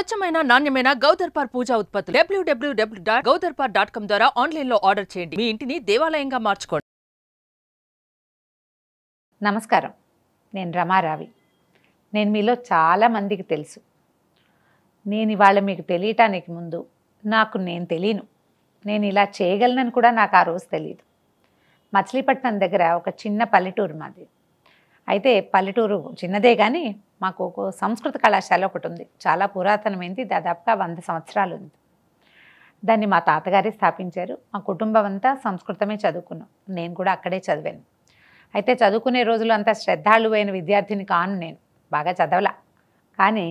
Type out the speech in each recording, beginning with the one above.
స్వచ్ఛమైన నాణ్యమైన గౌదర్పార్ పూజా ఉత్పత్తులు డబ్ల్యూడబ్ల్యూడబ్ల్యూ డాట్ గౌదర్పార్ డాట్ కామ్ ద్వారా ఆన్లైన్లో ఆర్డర్ చేయండి మీ ఇంటిని దేవాలయంగా మార్చుకోండి నమస్కారం నేను రమారావి నేను మీలో చాలా మందికి తెలుసు నేను ఇవాళ మీకు తెలియటానికి ముందు నాకు నేను తెలియను నేను ఇలా చేయగలనని కూడా నాకు ఆ రోజు తెలియదు మచిలీపట్నం దగ్గర ఒక చిన్న పల్లెటూరు మాది అయితే పల్లెటూరు చిన్నదే కానీ మాకు ఒక సంస్కృత కళాశాల ఒకటి ఉంది చాలా పురాతనమైంది దాదాపుగా వంద సంవత్సరాలు ఉంది దాన్ని మా తాతగారే స్థాపించారు మా కుటుంబం అంతా సంస్కృతమే చదువుకున్నాం నేను కూడా అక్కడే చదివాను అయితే చదువుకునే రోజులు అంత శ్రద్ధాళువైన విద్యార్థిని కాను నేను బాగా చదవలా కానీ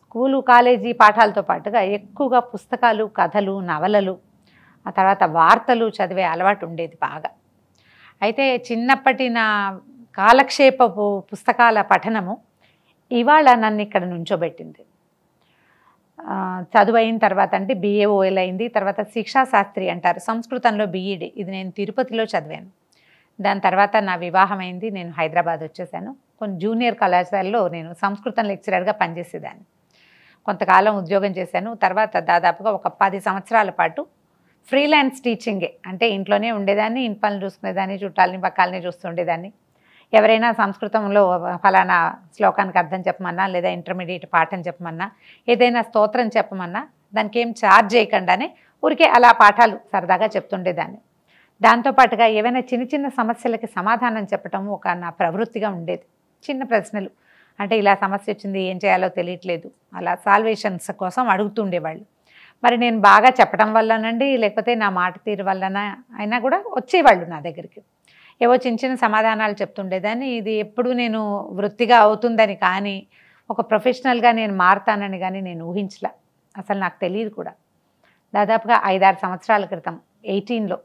స్కూలు కాలేజీ పాఠాలతో పాటుగా ఎక్కువగా పుస్తకాలు కథలు నవలలు ఆ తర్వాత వార్తలు చదివే అలవాటు ఉండేది బాగా అయితే చిన్నప్పటి నా కాలక్షేపపు పుస్తకాల పఠనము ఇవాళ నన్ను ఇక్కడ నుంచోబెట్టింది చదువు అయిన తర్వాత అంటే బిఏఓఎల్ అయింది తర్వాత శిక్షాశాస్త్రి అంటారు సంస్కృతంలో బిఈడి e ఇది నేను తిరుపతిలో చదివాను దాని తర్వాత నా వివాహం అయింది నేను హైదరాబాద్ వచ్చేసాను కొన్ని జూనియర్ కళాశాలలో నేను సంస్కృతం లెక్చరర్గా పనిచేసేదాన్ని కొంతకాలం ఉద్యోగం చేశాను తర్వాత దాదాపుగా ఒక పది సంవత్సరాల పాటు ఫ్రీలాన్స్ టీచింగే అంటే ఇంట్లోనే ఉండేదాన్ని ఇన్ పనులు చూసుకునేదాన్ని చుట్టాలని పక్కాలని చూస్తుండేదాన్ని ఎవరైనా సంస్కృతంలో ఫలానా శ్లోకానికి అర్థం చెప్పమన్నా లేదా ఇంటర్మీడియట్ పాఠం చెప్పమన్నా ఏదైనా స్తోత్రం చెప్పమన్నా దానికి ఏం ఛార్జ్ చేయకుండానే ఊరికే అలా పాఠాలు సరదాగా చెప్తుండేదాన్ని దాంతోపాటుగా ఏవైనా చిన్న చిన్న సమస్యలకి సమాధానం చెప్పడం ఒక నా ప్రవృత్తిగా ఉండేది చిన్న ప్రశ్నలు అంటే ఇలా సమస్య వచ్చింది ఏం చేయాలో తెలియట్లేదు అలా సాల్వేషన్స్ కోసం అడుగుతుండేవాళ్ళు మరి నేను బాగా చెప్పడం వల్లనండి లేకపోతే నా మాట తీరు వల్లన అయినా కూడా వచ్చేవాళ్ళు నా దగ్గరికి ఏవో చిన్న చిన్న సమాధానాలు చెప్తుండేదాన్ని ఇది ఎప్పుడు నేను వృత్తిగా అవుతుందని కానీ ఒక ప్రొఫెషనల్గా నేను మారుతానని కానీ నేను ఊహించలే అసలు నాకు తెలియదు కూడా దాదాపుగా ఐదారు సంవత్సరాల క్రితం ఎయిటీన్లో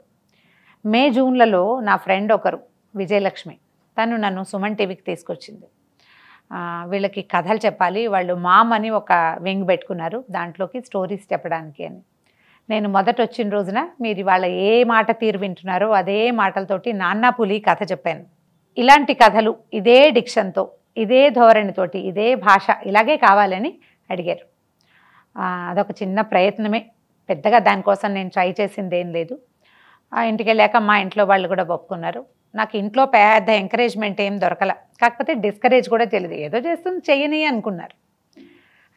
మే జూన్లలో నా ఫ్రెండ్ ఒకరు విజయలక్ష్మి తను నన్ను సుమన్ టీవీకి తీసుకొచ్చింది వీళ్ళకి కథలు చెప్పాలి వాళ్ళు మామ్ అని ఒక వింగ్ పెట్టుకున్నారు దాంట్లోకి స్టోరీస్ చెప్పడానికి అని నేను మొదట వచ్చిన రోజున మీరు ఇవాళ ఏ మాట తీరు వింటున్నారో అదే మాటలతోటి నాన్న పులి కథ చెప్పాను ఇలాంటి కథలు ఇదే డిక్షన్తో ఇదే ధోరణితోటి ఇదే భాష ఇలాగే కావాలని అడిగారు అదొక చిన్న ప్రయత్నమే పెద్దగా దానికోసం నేను ట్రై చేసింది ఏం లేదు ఇంటికి వెళ్ళాక మా ఇంట్లో వాళ్ళు కూడా ఒప్పుకున్నారు నాకు ఇంట్లో పెద్ద ఎంకరేజ్మెంట్ ఏం దొరకల కాకపోతే డిస్కరేజ్ కూడా తెలియదు ఏదో చేస్తుంది చేయని అనుకున్నారు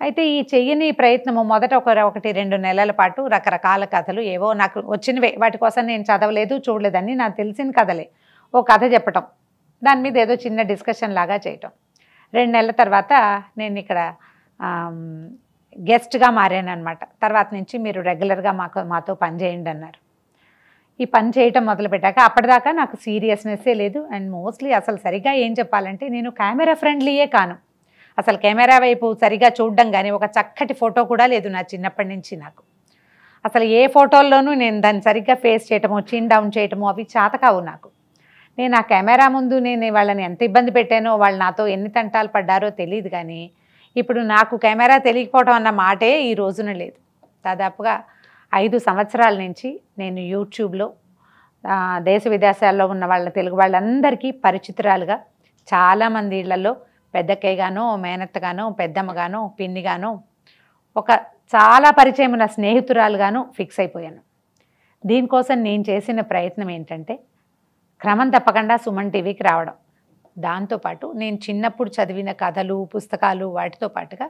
అయితే ఈ చెయ్యని ప్రయత్నము మొదట ఒక ఒకటి రెండు నెలల పాటు రకరకాల కథలు ఏవో నాకు వచ్చినవే వాటి కోసం నేను చదవలేదు చూడలేదని నాకు తెలిసిన కథలే ఓ కథ చెప్పటం దాని మీద ఏదో చిన్న డిస్కషన్ లాగా చేయటం రెండు నెలల తర్వాత నేను ఇక్కడ గెస్ట్గా మారానమాట తర్వాత నుంచి మీరు రెగ్యులర్గా మాకు మాతో పని చేయండి అన్నారు ఈ పని చేయటం మొదలుపెట్టాక అప్పటిదాకా నాకు సీరియస్నెస్సే లేదు అండ్ మోస్ట్లీ అసలు సరిగ్గా ఏం చెప్పాలంటే నేను కెమెరా ఫ్రెండ్లీయే కాను అసలు కెమెరా వైపు సరిగా చూడడం కానీ ఒక చక్కటి ఫోటో కూడా లేదు నా చిన్నప్పటి నుంచి నాకు అసలు ఏ ఫోటోల్లోనూ నేను దాన్ని సరిగ్గా ఫేస్ చేయటమో చిన్ డౌన్ చేయటమో అవి చాతకావు నాకు నేను ఆ కెమెరా ముందు నేను వాళ్ళని ఎంత ఇబ్బంది పెట్టానో వాళ్ళు నాతో ఎన్ని తంటాలు పడ్డారో తెలియదు కానీ ఇప్పుడు నాకు కెమెరా తెలియకపోవడం అన్న మాటే ఈ రోజున లేదు దాదాపుగా ఐదు సంవత్సరాల నుంచి నేను యూట్యూబ్లో దేశ విదేశాల్లో ఉన్న వాళ్ళ తెలుగు వాళ్ళందరికీ పరిచితురాలుగా చాలామంది ఇళ్లలో పెద్దక్కయ్యగాను మేనత్తగానో పెద్దమ్మగానో పిన్నిగానో ఒక చాలా పరిచయం ఉన్న స్నేహితురాలుగాను ఫిక్స్ అయిపోయాను దీనికోసం నేను చేసిన ప్రయత్నం ఏంటంటే క్రమం తప్పకుండా సుమన్ టీవీకి రావడం దాంతోపాటు నేను చిన్నప్పుడు చదివిన కథలు పుస్తకాలు వాటితో పాటుగా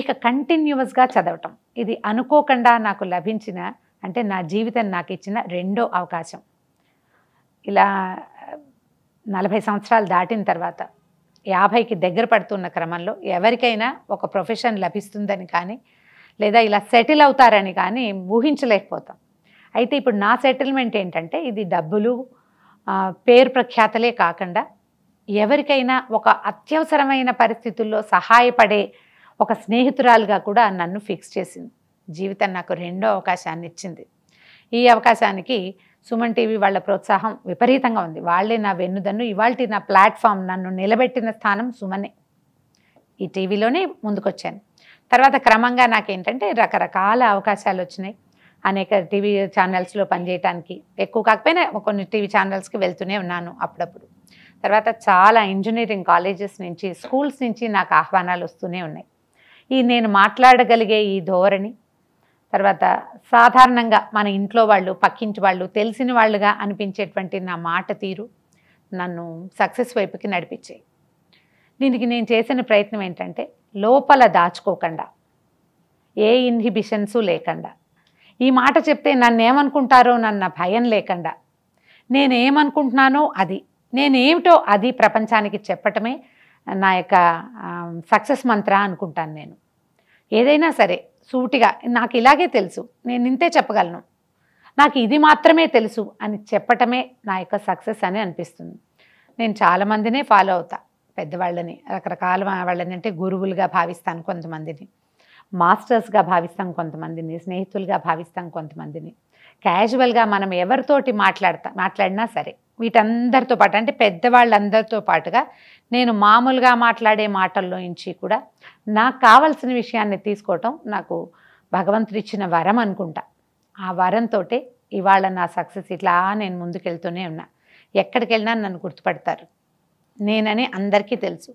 ఇక కంటిన్యూస్గా చదవటం ఇది అనుకోకుండా నాకు లభించిన అంటే నా జీవితం నాకు ఇచ్చిన రెండో అవకాశం ఇలా నలభై సంవత్సరాలు దాటిన తర్వాత యాభైకి దగ్గర పడుతున్న క్రమంలో ఎవరికైనా ఒక ప్రొఫెషన్ లభిస్తుందని కానీ లేదా ఇలా సెటిల్ అవుతారని కానీ ఊహించలేకపోతాం అయితే ఇప్పుడు నా సెటిల్మెంట్ ఏంటంటే ఇది డబ్బులు పేరు ప్రఖ్యాతలే కాకుండా ఎవరికైనా ఒక అత్యవసరమైన పరిస్థితుల్లో సహాయపడే ఒక స్నేహితురాలుగా కూడా నన్ను ఫిక్స్ చేసింది జీవితం నాకు రెండో అవకాశాన్ని ఇచ్చింది ఈ అవకాశానికి సుమన్ టీవీ వాళ్ళ ప్రోత్సాహం విపరీతంగా ఉంది వాళ్లే నా వెన్నుదన్ను ఇవాళ నా ప్లాట్ఫామ్ నన్ను నిలబెట్టిన స్థానం సుమనే ఈ టీవీలోనే ముందుకొచ్చాను తర్వాత క్రమంగా నాకేంటంటే రకరకాల అవకాశాలు వచ్చినాయి అనేక టీవీ ఛానల్స్లో పనిచేయటానికి ఎక్కువ కాకపోయినా కొన్ని టీవీ ఛానల్స్కి వెళ్తూనే ఉన్నాను అప్పుడప్పుడు తర్వాత చాలా ఇంజనీరింగ్ కాలేజెస్ నుంచి స్కూల్స్ నుంచి నాకు ఆహ్వానాలు వస్తూనే ఉన్నాయి ఈ నేను మాట్లాడగలిగే ఈ ధోరణి తర్వాత సాధారణంగా మన ఇంట్లో వాళ్ళు పక్కించి వాళ్ళు తెలిసిన వాళ్ళుగా అనిపించేటువంటి నా మాట తీరు నన్ను సక్సెస్ వైపుకి నడిపించాయి దీనికి నేను చేసిన ప్రయత్నం ఏంటంటే లోపల దాచుకోకుండా ఏ ఇన్హిబిషన్సు లేకుండా ఈ మాట చెప్తే నన్ను ఏమనుకుంటారో నన్న భయం లేకుండా నేనేమనుకుంటున్నానో అది నేనేమిటో అది ప్రపంచానికి చెప్పటమే నా యొక్క సక్సెస్ మంత్ర అనుకుంటాను నేను ఏదైనా సరే సూటిగా నాకు ఇలాగే తెలుసు నేను ఇంతే చెప్పగలను నాకు ఇది మాత్రమే తెలుసు అని చెప్పటమే నా యొక్క సక్సెస్ అని అనిపిస్తుంది నేను చాలామందినే ఫాలో అవుతా పెద్దవాళ్ళని రకరకాల వాళ్ళని అంటే గురువులుగా భావిస్తాను కొంతమందిని మాస్టర్స్గా భావిస్తాం కొంతమందిని స్నేహితులుగా భావిస్తాం కొంతమందిని క్యాజువల్గా మనం ఎవరితోటి మాట్లాడతా మాట్లాడినా సరే వీటందరితో పాటు అంటే పెద్దవాళ్ళందరితో పాటుగా నేను మామూలుగా మాట్లాడే మాటల్లో నుంచి కూడా నాకు కావలసిన విషయాన్ని తీసుకోవటం నాకు భగవంతుడు ఇచ్చిన వరం అనుకుంటా ఆ వరంతో ఇవాళ నా సక్సెస్ ఇట్లా నేను ముందుకెళ్తూనే ఉన్నా ఎక్కడికి వెళ్ళినా నన్ను గుర్తుపడతారు నేనని అందరికీ తెలుసు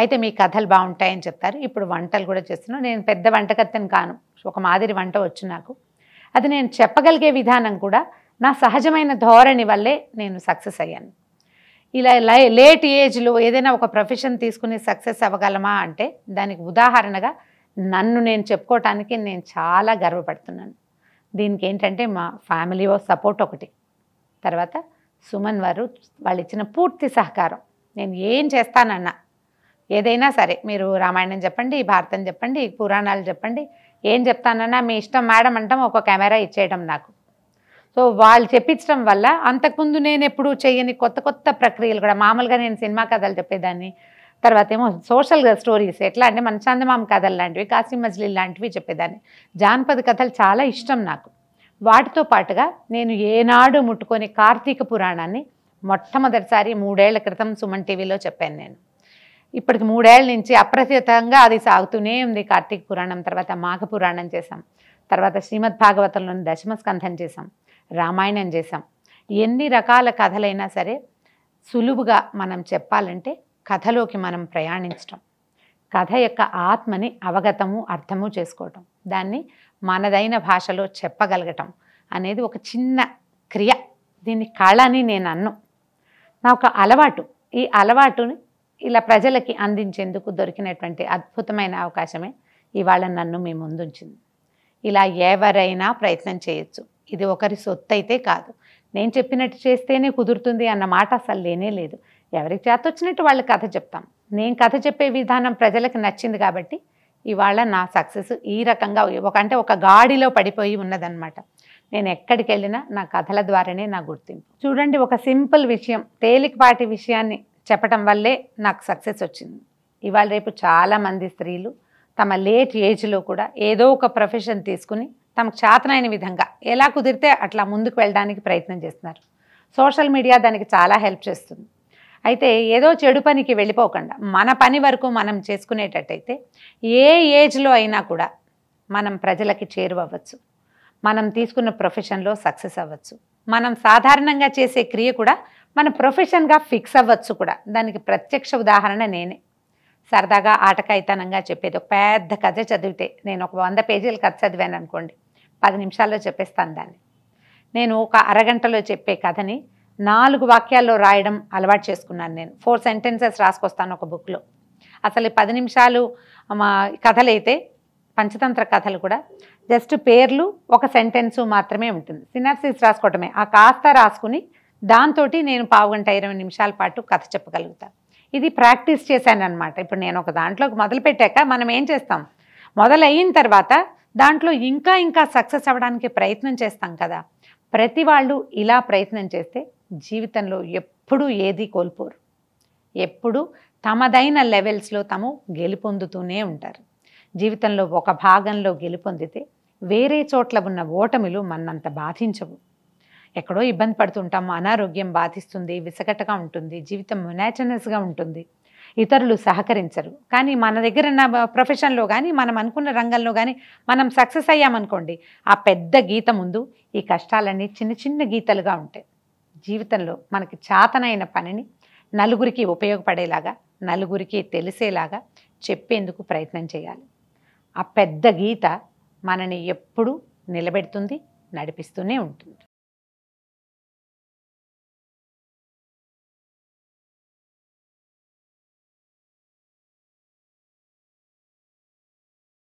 అయితే మీ కథలు బాగుంటాయని చెప్తారు ఇప్పుడు వంటలు కూడా చేస్తున్నాను నేను పెద్ద వంటకత్తెను కాను ఒక మాదిరి వంట వచ్చు నాకు అది నేను చెప్పగలిగే విధానం కూడా నా సహజమైన ధోరణి వల్లే నేను సక్సెస్ అయ్యాను ఇలా లేట్ ఏజ్లో ఏదైనా ఒక ప్రొఫెషన్ తీసుకుని సక్సెస్ అవ్వగలమా అంటే దానికి ఉదాహరణగా నన్ను నేను చెప్పుకోవటానికి నేను చాలా గర్వపడుతున్నాను దీనికి ఏంటంటే మా ఫ్యామిలీ సపోర్ట్ ఒకటి తర్వాత సుమన్ వారు వాళ్ళు ఇచ్చిన పూర్తి సహకారం నేను ఏం చేస్తానన్నా ఏదైనా సరే మీరు రామాయణం చెప్పండి భారతం చెప్పండి పురాణాలు చెప్పండి ఏం చెప్తానన్నా మీ ఇష్టం మేడం అంటాం ఒక కెమెరా ఇచ్చేయడం నాకు సో వాళ్ళు చెప్పించడం వల్ల అంతకుముందు నేను ఎప్పుడు చేయని కొత్త కొత్త ప్రక్రియలు కూడా మామూలుగా నేను సినిమా కథలు చెప్పేదాన్ని తర్వాత ఏమో సోషల్ స్టోరీస్ ఎట్లా అంటే మన చందమామ కథలు లాంటివి కాశీ మజ్లీ లాంటివి చెప్పేదాన్ని జానపద కథలు చాలా ఇష్టం నాకు వాటితో పాటుగా నేను ఏనాడు ముట్టుకొని కార్తీక పురాణాన్ని మొట్టమొదటిసారి మూడేళ్ల క్రితం సుమన్ టీవీలో చెప్పాను నేను ఇప్పటికి మూడేళ్ళ నుంచి అప్రతితంగా అది సాగుతూనే ఉంది కార్తీక పురాణం తర్వాత మాఘ పురాణం చేశాం తర్వాత శ్రీమద్ భాగవతంలోని దశమస్కంధం చేశాం రామాయణం చేశాం ఎన్ని రకాల కథలైనా సరే సులువుగా మనం చెప్పాలంటే కథలోకి మనం ప్రయాణించటం కథ యొక్క ఆత్మని అవగతము అర్థము చేసుకోవటం దాన్ని మనదైన భాషలో చెప్పగలగటం అనేది ఒక చిన్న క్రియ దీన్ని కళ అని నేను అన్ను నా ఒక అలవాటు ఈ అలవాటుని ఇలా ప్రజలకి అందించేందుకు దొరికినటువంటి అద్భుతమైన అవకాశమే ఇవాళ నన్ను మీ ముందుంచింది ఇలా ఎవరైనా ప్రయత్నం చేయొచ్చు ఇది ఒకరి సొత్తు అయితే కాదు నేను చెప్పినట్టు చేస్తేనే కుదురుతుంది అన్న మాట అసలు లేనే లేదు ఎవరికి వచ్చినట్టు వాళ్ళు కథ చెప్తాం నేను కథ చెప్పే విధానం ప్రజలకు నచ్చింది కాబట్టి ఇవాళ నా సక్సెస్ ఈ రకంగా ఒక అంటే ఒక గాడిలో పడిపోయి ఉన్నదన్నమాట నేను ఎక్కడికి వెళ్ళినా నా కథల ద్వారానే నా గుర్తింపు చూడండి ఒక సింపుల్ విషయం తేలికపాటి విషయాన్ని చెప్పటం వల్లే నాకు సక్సెస్ వచ్చింది ఇవాళ రేపు చాలామంది స్త్రీలు తమ లేట్ ఏజ్లో కూడా ఏదో ఒక ప్రొఫెషన్ తీసుకుని తమకు చేతనైన విధంగా ఎలా కుదిరితే అట్లా ముందుకు వెళ్ళడానికి ప్రయత్నం చేస్తున్నారు సోషల్ మీడియా దానికి చాలా హెల్ప్ చేస్తుంది అయితే ఏదో చెడు పనికి వెళ్ళిపోకుండా మన పని వరకు మనం చేసుకునేటట్టయితే ఏ ఏజ్లో అయినా కూడా మనం ప్రజలకి చేరువవ్వచ్చు మనం తీసుకున్న ప్రొఫెషన్లో సక్సెస్ అవ్వచ్చు మనం సాధారణంగా చేసే క్రియ కూడా మన ప్రొఫెషన్గా ఫిక్స్ అవ్వచ్చు కూడా దానికి ప్రత్యక్ష ఉదాహరణ నేనే సరదాగా ఆటకాయితనంగా చెప్పేది ఒక పెద్ద కథ చదివితే నేను ఒక వంద పేజీల కథ చదివాను అనుకోండి పది నిమిషాల్లో చెప్పేస్తాను దాన్ని నేను ఒక అరగంటలో చెప్పే కథని నాలుగు వాక్యాల్లో రాయడం అలవాటు చేసుకున్నాను నేను ఫోర్ సెంటెన్సెస్ రాసుకొస్తాను ఒక బుక్లో అసలు పది నిమిషాలు మా కథలైతే పంచతంత్ర కథలు కూడా జస్ట్ పేర్లు ఒక సెంటెన్సు మాత్రమే ఉంటుంది సినాప్సిస్ రాసుకోవటమే ఆ కాస్త రాసుకుని దాంతో నేను పావుగంట ఇరవై నిమిషాల పాటు కథ చెప్పగలుగుతాను ఇది ప్రాక్టీస్ చేశాను అనమాట ఇప్పుడు నేను ఒక దాంట్లోకి మొదలుపెట్టాక మనం ఏం చేస్తాం మొదలయిన తర్వాత దాంట్లో ఇంకా ఇంకా సక్సెస్ అవ్వడానికి ప్రయత్నం చేస్తాం కదా ప్రతి వాళ్ళు ఇలా ప్రయత్నం చేస్తే జీవితంలో ఎప్పుడూ ఏది కోల్పోరు ఎప్పుడు తమదైన లెవెల్స్లో తాము గెలుపొందుతూనే ఉంటారు జీవితంలో ఒక భాగంలో గెలుపొందితే వేరే చోట్ల ఉన్న ఓటమిలు మన్నంత బాధించవు ఎక్కడో ఇబ్బంది పడుతుంటాం అనారోగ్యం బాధిస్తుంది విసగటగా ఉంటుంది జీవితం మొనాటనస్గా ఉంటుంది ఇతరులు సహకరించరు కానీ మన దగ్గర ఉన్న ప్రొఫెషన్లో కానీ మనం అనుకున్న రంగంలో కానీ మనం సక్సెస్ అయ్యామనుకోండి ఆ పెద్ద గీత ముందు ఈ కష్టాలన్నీ చిన్న చిన్న గీతలుగా ఉంటాయి జీవితంలో మనకి చాతనైన పనిని నలుగురికి ఉపయోగపడేలాగా నలుగురికి తెలిసేలాగా చెప్పేందుకు ప్రయత్నం చేయాలి ఆ పెద్ద గీత మనని ఎప్పుడూ నిలబెడుతుంది నడిపిస్తూనే ఉంటుంది